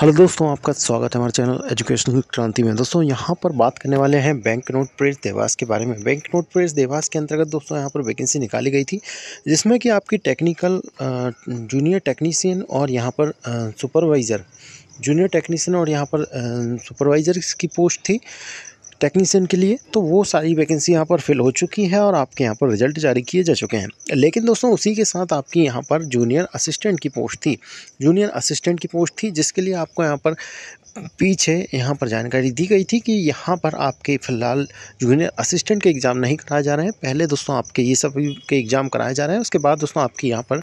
hello दोस्तों आपका स्वागत है हमारे चैनल एजुकेशनल क्रांति में दोस्तों यहाँ पर बात करने वाले हैं बैंक नोट प्रेस देवास के बारे में बैंक नोट प्रेस देवास के अंतर्गत दोस्तों यहाँ पर वैकेंसी निकाली गई थी जिसमें कि आपकी टेक्निकल जूनियर टेक्नीशियन और यहाँ पर सुपरवाइज़र जूनियर टेक्नीशियन और यहाँ पर सुपरवाइज़र की पोस्ट थी टेक्नीसियन के लिए तो वो सारी वैकेंसी यहाँ पर फिल हो चुकी है और आपके यहाँ पर रिजल्ट जारी किए जा चुके हैं लेकिन दोस्तों उसी के साथ आपकी यहाँ पर जूनियर असिस्टेंट की पोस्ट थी जूनियर असिस्टेंट की पोस्ट थी जिसके लिए आपको यहाँ पर पीछे यहाँ पर जानकारी दी गई थी कि यहाँ पर आपके फ़िलहाल जूनियर असिस्टेंट के एग्ज़ाम नहीं कराए जा रहे हैं पहले दोस्तों आपके ये सब के एग्ज़ाम कराए जा रहे हैं उसके बाद दोस्तों आपकी यहाँ पर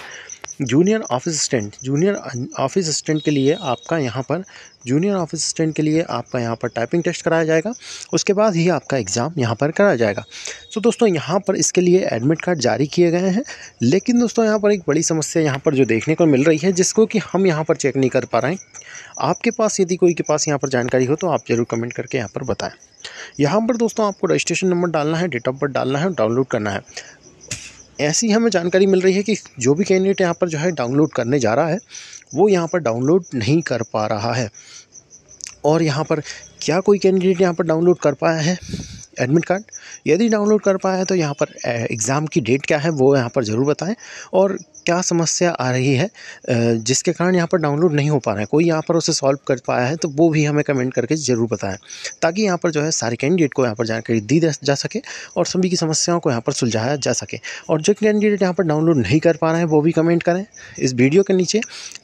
junior office assistant junior office assistant के लिए आपका यहाँ पर जूनियर ऑफिस असिस्टेंट के लिए आपका यहाँ पर टाइपिंग टेस्ट कराया जाएगा उसके बाद ही आपका एग्ज़ाम यहाँ पर कराया जाएगा तो दोस्तों यहाँ पर इसके लिए एडमिट कार्ड जारी किए गए हैं लेकिन दोस्तों यहाँ पर एक बड़ी समस्या यहाँ पर जो देखने को मिल रही है जिसको कि हम यहाँ पर चेक नहीं कर पा रहे हैं आपके पास यदि कोई के पास यहाँ पर जानकारी हो तो आप ज़रूर कमेंट करके यहाँ पर बताएँ यहाँ पर दोस्तों आपको रजिस्ट्रेशन नंबर डालना है डेट ऑफ बर्थ डालना है डाउनलोड करना है ऐसी हमें जानकारी मिल रही है कि जो भी कैंडिडेट यहाँ पर जो है डाउनलोड करने जा रहा है वो यहाँ पर डाउनलोड नहीं कर पा रहा है और यहाँ पर क्या कोई कैंडिडेट यहाँ पर डाउनलोड कर पाया है एडमिट कार्ड यदि डाउनलोड कर पाए तो यहाँ पर एग्ज़ाम की डेट क्या है वो यहाँ पर ज़रूर बताएं और क्या समस्या आ रही है जिसके कारण यहाँ पर डाउनलोड नहीं हो पा रहा है कोई यहाँ पर उसे सॉल्व कर पाया है तो वो भी हमें कमेंट करके ज़रूर बताएं ताकि यहाँ पर जो है सारे कैंडिडेट को यहाँ पर जानकारी दी जा सके और सभी की समस्याओं को यहाँ पर सुलझाया जा सके और जो कैंडिडेट यहाँ पर डाउनलोड नहीं कर पा रहे हैं वो भी कमेंट करें इस वीडियो के नीचे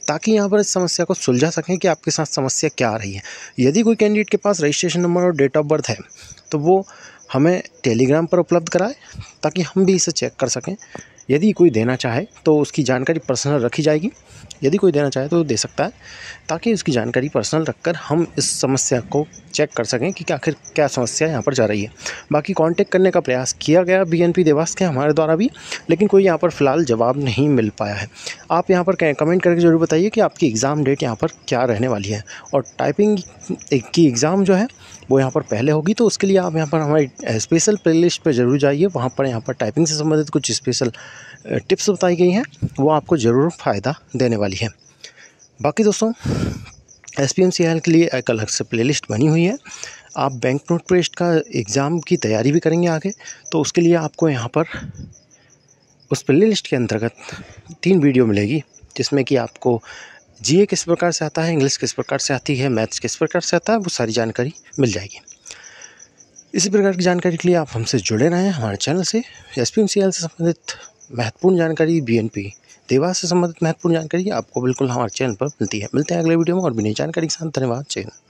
ताकि यहाँ पर इस समस्या को सुलझा सकें कि आपके साथ समस्या क्या आ रही है यदि कोई कैंडिडेट के पास रजिस्ट्रेशन नंबर और डेट ऑफ बर्थ है तो वो हमें टेलीग्राम पर उपलब्ध कराएँ ताकि हम भी इसे चेक कर सकें यदि कोई देना चाहे तो उसकी जानकारी पर्सनल रखी जाएगी यदि कोई देना चाहे तो दे सकता है ताकि उसकी जानकारी पर्सनल रखकर हम इस समस्या को चेक कर सकें कि आखिर क्या समस्या यहाँ पर जा रही है बाकी कांटेक्ट करने का प्रयास किया गया बीएनपी देवास के हमारे द्वारा भी लेकिन कोई यहाँ पर फ़िलहाल जवाब नहीं मिल पाया है आप यहाँ पर कमेंट करके ज़रूर बताइए कि आपकी एग्ज़ाम डेट यहाँ पर क्या रहने वाली है और टाइपिंग की एग्ज़ाम जो है वो यहाँ पर पहले होगी तो उसके लिए आप यहाँ पर हमारी स्पेशल लिस्ट पर जरूर जाइए वहाँ पर यहाँ पर टाइपिंग से संबंधित कुछ स्पेशल टिप्स बताई गई हैं वो आपको ज़रूर फ़ायदा देने वाली है बाकी दोस्तों S P M C L के लिए एक अलग से प्लेलिस्ट बनी हुई है आप बैंक नोट प्रेस्ट का एग्ज़ाम की तैयारी भी करेंगे आगे तो उसके लिए आपको यहाँ पर उस प्ले लिस्ट के अंतर्गत तीन वीडियो मिलेगी जिसमें कि आपको जीए किस प्रकार से आता है इंग्लिश किस प्रकार से आती है मैथ्स किस प्रकार से आता है वो सारी जानकारी मिल जाएगी इसी प्रकार की जानकारी के लिए आप हमसे जुड़े रहें हमारे चैनल से एस से संबंधित महत्वपूर्ण जानकारी बीएनपी देवास से संबंधित महत्वपूर्ण जानकारी आपको बिल्कुल हमारे चैनल पर मिलती है मिलते हैं अगले वीडियो में और भी नई जानकारी के साथ धन्यवाद चैनल